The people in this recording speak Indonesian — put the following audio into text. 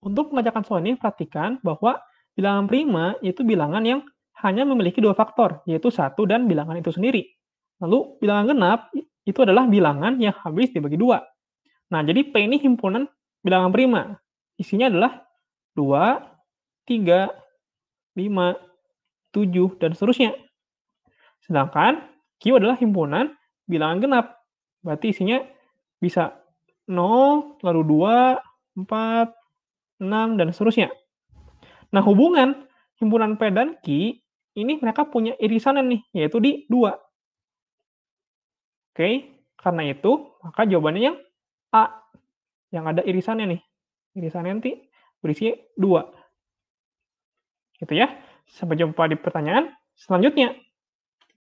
Untuk soal ini perhatikan bahwa bilangan prima itu bilangan yang hanya memiliki dua faktor, yaitu satu dan bilangan itu sendiri. Lalu bilangan genap itu adalah bilangan yang habis dibagi dua. Nah, jadi P ini himpunan bilangan prima. Isinya adalah 2, 3, 5, 7, dan seterusnya. Sedangkan Q adalah himpunan bilangan genap. Berarti isinya bisa 0, lalu 2, 4, 6, dan seterusnya. Nah, hubungan himpunan P dan Q, ini mereka punya irisan nih, yaitu di 2. Oke, karena itu, maka jawabannya yang A, yang ada irisannya nih. Irisannya nanti berisi 2. Gitu ya. Sampai jumpa di pertanyaan selanjutnya.